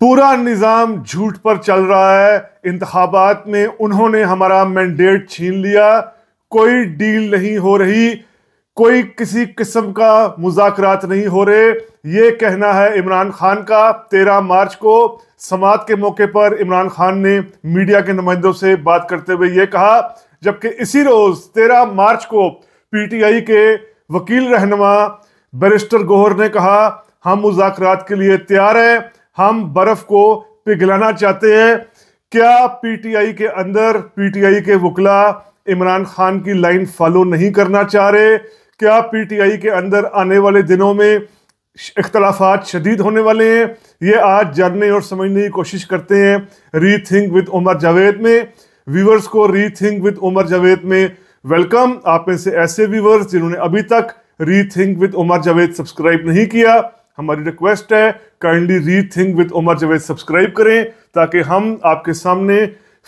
पूरा निज़ाम झूठ पर चल रहा है इंतबात में उन्होंने हमारा मैंडेट छीन लिया कोई डील नहीं हो रही कोई किसी किस्म का मुजाकरात नहीं हो रहे ये कहना है इमरान खान का तेरह मार्च को समात के मौके पर इमरान खान ने मीडिया के नुमाइंदों से बात करते हुए ये कहा जबकि इसी रोज़ तेरह मार्च को पीटीआई के वकील रहनमा बैरिस्टर गोहर ने कहा हम मुजाकरात के लिए तैयार हैं हम बर्फ को पिघलाना चाहते हैं क्या पीटीआई के अंदर पीटीआई के वकला इमरान खान की लाइन फॉलो नहीं करना चाह रहे क्या पीटीआई के अंदर आने वाले दिनों में इख्तलाफात शदीद होने वाले हैं ये आज जानने और समझने की कोशिश करते हैं री थिंक विद उमर जावेद में व्यूवर्स को री थिंक विद उमर जावेद में वेलकम आप में से ऐसे व्यूवर्स जिन्होंने अभी तक rethink with Umar Javed subscribe नहीं किया हमारी रिक्वेस्ट है kindly rethink with Umar Javed subscribe करें ताकि हम आपके सामने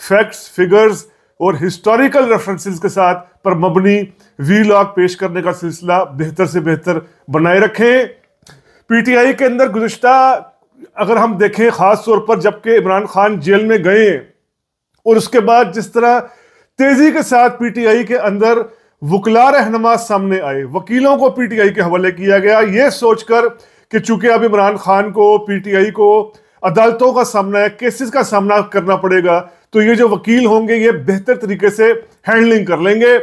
फैक्ट्स फिगर्स और हिस्टोरिकल रेफरेंसेस के साथ पर मबनी वी लॉग पेश करने का सिलसिला बेहतर से बेहतर बनाए रखें पीटीआई के अंदर गुजशत अगर हम देखें खास तौर पर जबकि इमरान खान जेल में गए और उसके बाद जिस तरह तेजी के साथ पीटीआई के अंदर वकला रहनमा सामने आए वकीलों को पीटीआई के हवाले किया गया ये सोचकर कि चूंकि अब इमरान खान को पीटीआई को अदालतों का सामना है केसेस का सामना करना पड़ेगा तो ये जो वकील होंगे ये बेहतर तरीके से हैंडलिंग कर लेंगे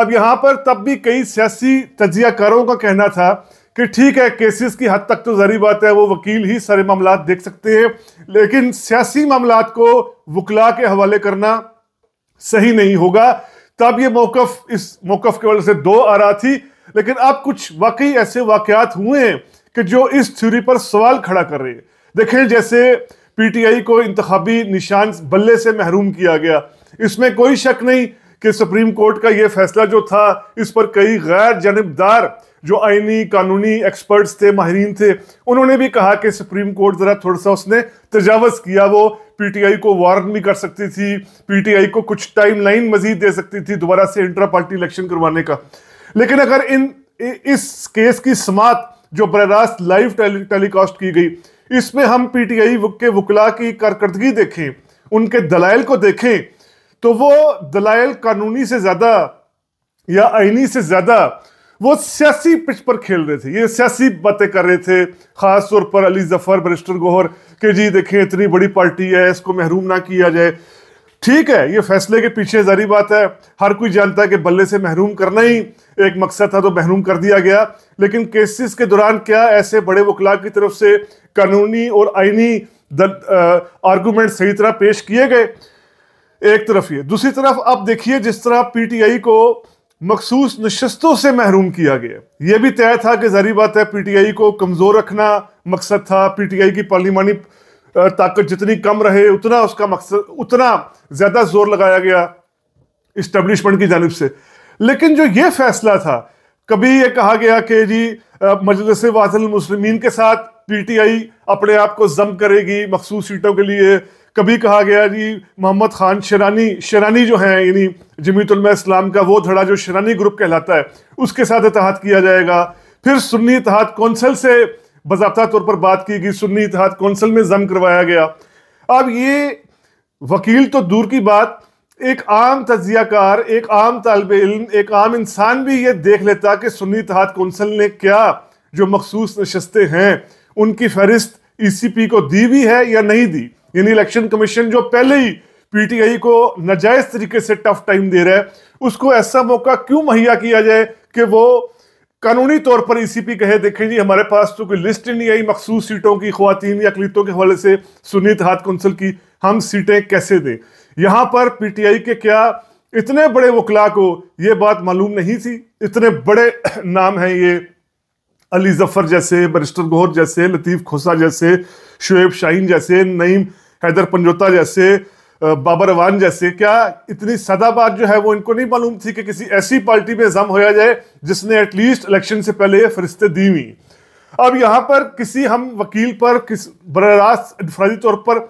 अब यहाँ पर तब भी कई सियासी तजियाकारों का कहना था कि ठीक है केसेस की हद तक तो जहरी बात है वो वकील ही सारे मामला देख सकते हैं लेकिन सियासी मामला को वकला के हवाले करना सही नहीं होगा तब ये मौकफ इस मौकफ के वजह से दो आ रहा थी लेकिन अब कुछ वाकई ऐसे वाकयात हुए हैं कि जो इस थ्यूरी पर सवाल खड़ा कर रही है देखें जैसे पीटीआई को इंतबी निशान बल्ले से महरूम किया गया इसमें कोई शक नहीं कि सुप्रीम कोर्ट का यह फैसला जो था इस पर कई गैर जानबदार जो आइनी कानूनी एक्सपर्ट्स थे माहरीन थे उन्होंने भी कहा कि सुप्रीम कोर्ट ज़रा थोड़ा सा उसने तजावज़ किया वो पीटीआई को वार्न भी कर सकती थी पीटीआई को कुछ टाइम लाइन मजीद दे सकती थी दोबारा से इंट्रा पार्टी इलेक्शन करवाने का लेकिन अगर इन इस केस की समात जो बर रास्त लाइव टेलीकास्ट की गई इसमें हम पीटीआई के वकला की कारकर्दगी देखें उनके दलाइल को देखें तो वो दलाइल कानूनी से ज़्यादा या आइनी से ज़्यादा वो सियासी पिच पर खेल रहे थे ये सियासी बातें कर रहे थे खास तौर पर अली जफर बरिस्टर गोहर के जी देखें इतनी बड़ी पार्टी है इसको महरूम ना किया जाए ठीक है ये फैसले के पीछे जारी बात है हर कोई जानता है कि बल्ले से महरूम करना ही एक मकसद था तो महरूम कर दिया गया लेकिन केसेस के दौरान क्या ऐसे बड़े वकला की तरफ से कानूनी और आइनी आर्गूमेंट सही तरह पेश किए गए एक तरफ ये दूसरी तरफ आप देखिए जिस तरह पीटीआई को मखसूस नशस्तों से महरूम किया गया यह भी तय था कि जारी बात है पीटीआई को कमज़ोर रखना मकसद था पीटीआई की पार्लिमानी ताकत जितनी कम रहे उतना उसका मकसद उतना ज़्यादा जोर लगाया गया इस्टब्लिशमेंट की जानब से लेकिन जो ये फैसला था कभी ये कहा गया कि जी मजलिस वाजल मुसलमिन के साथ आई अपने आप को जम करेगी मखसूस सीटों के लिए कभी कहा गया जी मोहम्मद खान शरानी शरानी जो हैं यानी जमीतलम इस्लाम का वो धड़ा जो शरानी ग्रुप कहलाता है उसके साथ इतिहाद किया जाएगा फिर सुन्नी इतिहाद कौंसिल से बाबा तौर पर बात की गई सुन्नी इतिहाद कौंसिल में जम करवाया गया अब ये वकील तो दूर की बात एक आम तजियाकार एक आम तलब इल्म एक आम इंसान भी ये देख लेता कि सुन्नी इतिहाद कौंसिल ने क्या जो मखसूस नशस्तें हैं उनकी फहरिस्त ई सी पी को दी भी है या नहीं दी यानी इलेक्शन कमीशन जो पहले ही पी टी आई को नाजायज़ तरीके से टफ टाइम दे रहा है उसको ऐसा मौका क्यों मुहैया किया जाए कि वो कानूनी तौर पर ईसीपी e कहे देखें जी हमारे पास तो कोई लिस्ट ही नहीं आई मखसूस सीटों की खुवान या अकलीतों के हवाले से सुनीत हाथ कौंसिल की हम सीटें कैसे दें यहाँ पर पीटीआई के क्या इतने बड़े वकला को ये बात मालूम नहीं थी इतने बड़े नाम हैं ये अली जफर जैसे बरिस्टर गोहर जैसे लतीफ़ खोसा जैसे शुएब शाहीन जैसे नईम हैदर पंजोता जैसे बाबर अवान जैसे क्या इतनी बात जो है वो इनको नहीं मालूम थी कि किसी ऐसी पार्टी में जम होया जाए जिसने एटलीस्ट इलेक्शन से पहले ये फरिस्तें दी हुई अब यहाँ पर किसी हम वकील पर किस बर रास्त इनफरादी तौर पर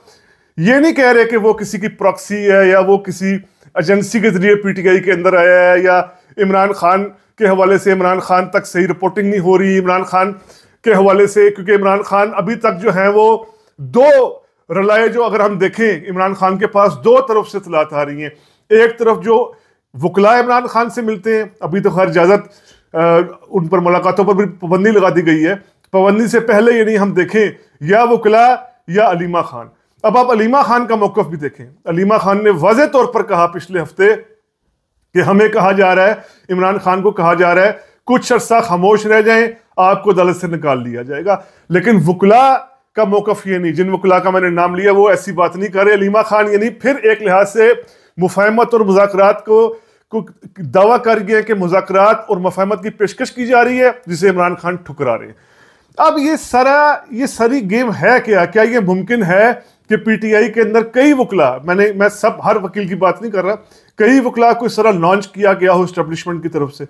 ये नहीं कह रहे कि वो किसी की प्रॉक्सी है या वो किसी एजेंसी के जरिए पीटीआई के अंदर आया है या इमरान खान के हवाले से इमरान खान तक सही रिपोर्टिंग नहीं हो रही इमरान खान के हवाले से क्योंकि इमरान खान अभी तक जो है वो दो रलाए जो अगर हम देखें इमरान खान के पास दो तरफ से तलात आ रही हैं एक तरफ जो वकला इमरान खान से मिलते हैं अभी तो खैर इजाज़त उन पर मुलाकातों पर भी पाबंदी लगा दी गई है पाबंदी से पहले यानी हम देखें या वकला या अलीमा खान अब आप अलीमा खान का मौकफ भी देखें अलीमा खान ने वाज तौर पर कहा पिछले हफ्ते कि हमें कहा जा रहा है इमरान खान को कहा जा रहा है कुछ अरसा खामोश रह जाएं आपको अदालत से निकाल लिया जाएगा लेकिन वकला का मौकफ ये नहीं जिन वकला का मैंने नाम लिया वो ऐसी बात नहीं करे अलीमा खान यानी फिर एक लिहाज से मुफाहमत और मुजाकरात को दावा कर गया कि मुजात और मुफाहमत की पेशकश की जा रही है जिसे इमरान खान ठुकरा रहे हैं अब ये सारा ये सारी गेम है क्या क्या ये मुमकिन है कि पीटीआई के अंदर कई वकला मैंने मैं सब हर वकील की बात नहीं कर रहा कई वकला को इस तरह लॉन्च किया गया हो स्टेब्लिशमेंट की तरफ से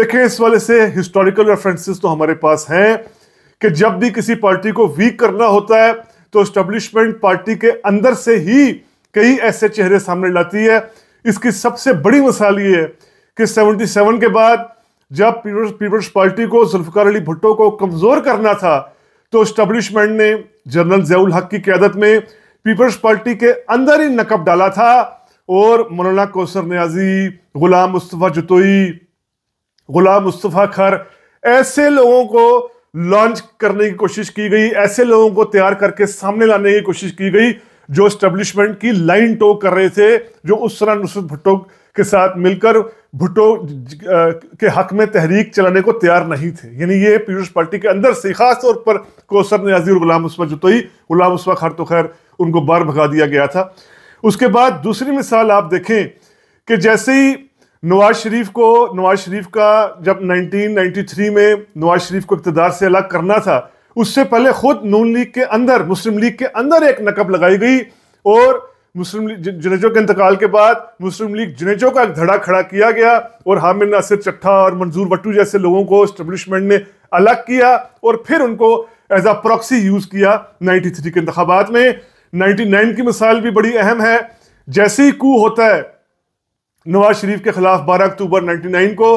देखें इस वाले से हिस्टोरिकल रेफरेंसेस तो हमारे पास हैं कि जब भी किसी पार्टी को वीक करना होता है तो स्टेब्लिशमेंट पार्टी के अंदर से ही कई ऐसे चेहरे सामने लाती है इसकी सबसे बड़ी मिसाल ये है कि 77 के बाद जब पीपल्स पीपल्स पार्टी को जुल्फकार अली भुट्टो को कमज़ोर करना था तो स्टेब्लिशमेंट ने जनरल जयाउल हक की क्यादत में पीपल्स पार्टी के अंदर ही नकब डाला था और मौलाना कौसर न्याजी गुलाम मुस्तफ़ा जतोई गुलाम मुस्तफ़ा खर ऐसे लोगों को लॉन्च करने की कोशिश की गई ऐसे लोगों को तैयार करके सामने लाने की कोशिश की गई जो स्टेब्लिशमेंट की लाइन टो कर रहे थे जो उस तरह नुसरत भुट्टो के साथ मिलकर भुट्टो के हक में तहरीक चलाने को तैयार नहीं थे यानी ये पीपल्स पार्टी के अंदर से खास तौर पर कोसर न्याजी और गुलाम उस्मा जुतोई गुलाम उसवा खर तो खैर उनको बार भगा दिया गया था उसके बाद दूसरी मिसाल आप देखें कि जैसे ही नवाज शरीफ को नवाज शरीफ का जब 1993 में नवाज शरीफ को इकतदार से अलग करना था उससे पहले खुद नून लीग के अंदर मुस्लिम लीग के अंदर एक नकब लगाई गई और मुस्लिम जनेजों के इंतकाल के बाद मुस्लिम लीग जनेजों का एक धड़ा खड़ा किया गया और हामिद नासिर चट्ठा और मंजूर भट्टू जैसे लोगों को स्टेब्लिशमेंट ने अलग किया और फिर उनको एज अ प्रॉक्सी यूज़ किया 93 के इंतबात में 99 की मिसाल भी बड़ी अहम है जैसे ही कू होता है नवाज शरीफ के खिलाफ 12 अक्टूबर 99 को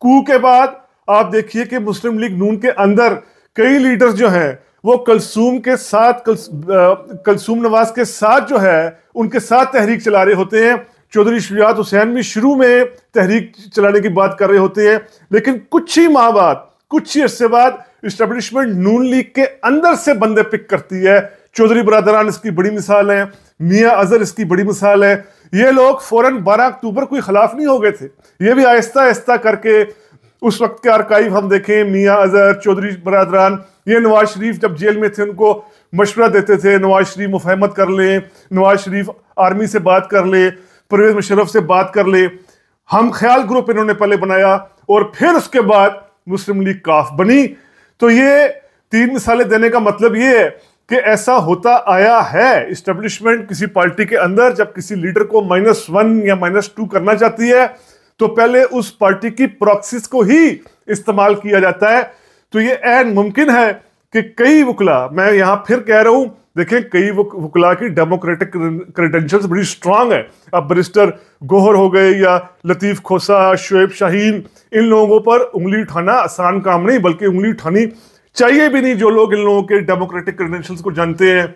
कू के बाद आप देखिए कि मुस्लिम लीग नून के अंदर कई लीडर्स जो हैं वो कलसूम के साथ कलसूम नवाज के साथ जो है उनके साथ तहरीक चला रहे होते हैं चौधरी शुजात हुसैन भी शुरू में तहरीक चलाने की बात कर रहे होते हैं लेकिन कुछ ही माह बाद कुछ ही अर्से बाद इस्टेब्लिशमेंट नून लीग के अंदर से बंदे पिक करती है चौधरी बरदरान इसकी बड़ी मिसाल है मियाँ अजहर इसकी बड़ी मिसाल है ये लोग फौरन 12 अक्टूबर कोई खिलाफ नहीं हो गए थे ये भी आहिस्ता आहिस्ता करके उस वक्त के आर्काइव हम देखें मियाँ अजहर चौधरी बरदरान ये नवाज शरीफ जब जेल में थे उनको मशवरा देते थे नवाज शरीफ मुफहमत कर लें नवाज शरीफ आर्मी से बात कर ले परवेज मुशरफ से बात कर ले हम ख्याल ग्रुप इन्होंने पहले बनाया और फिर उसके बाद मुस्लिम लीग काफ बनी तो ये तीन मिसालें देने का मतलब ये है कि ऐसा होता आया है इस्टेब्लिशमेंट किसी पार्टी के अंदर जब किसी लीडर को माइनस वन या माइनस टू करना चाहती है तो पहले उस पार्टी की प्रॉक्सिस को ही इस्तेमाल किया जाता है तो ये एन मुमकिन है कि कई वकला मैं यहां फिर कह रहा हूं देखें कई वकला की डेमोक्रेटिक क्रेडेंशियल्स बड़ी स्ट्रांग है अब बरिस्टर गोहर हो गए या लतीफ़ खोसा शुएब शाहीन इन लोगों पर उंगली उठाना आसान काम नहीं बल्कि उंगली उठानी चाहिए भी नहीं जो लोग इन लोगों के डेमोक्रेटिक क्रेडेंशियल्स को जानते हैं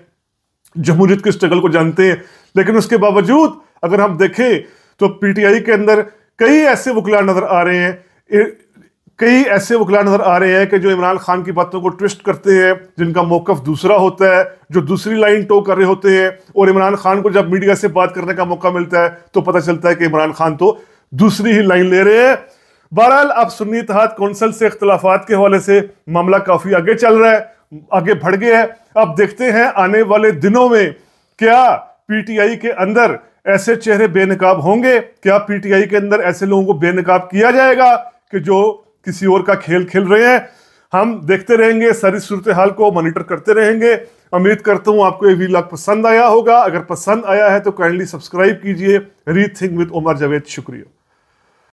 जमहूरियत के स्ट्रगल को जानते हैं लेकिन उसके बावजूद अगर हम देखें तो पीटीआई के अंदर कई ऐसे वकला नजर आ रहे हैं कई ऐसे वकला नजर आ रहे हैं कि जो इमरान खान की बातों को ट्विस्ट करते हैं जिनका मौकफ दूसरा होता है जो दूसरी लाइन टो कर रहे होते हैं और इमरान खान को जब मीडिया से बात करने का मौका मिलता है तो पता चलता है कि इमरान खान तो दूसरी ही लाइन ले रहे हैं बहरहाल अब सुन्नी इतिहाद कौंसल से इख्तलाफात के हवाले से मामला काफ़ी आगे चल रहा है आगे बढ़ गया है अब देखते हैं आने वाले दिनों में क्या पीटीआई के अंदर ऐसे चेहरे बेनकाब होंगे क्या पीटीआई के अंदर ऐसे लोगों को बेनकाब किया जाएगा कि जो किसी और का खेल खेल रहे हैं हम देखते रहेंगे सारी सूरत हाल को मॉनिटर करते रहेंगे उम्मीद करता हूँ आपको ये वीलाग पसंद आया होगा अगर पसंद आया है तो काइंडली सब्सक्राइब कीजिए री थिंक विद उमर जावेद शुक्रिया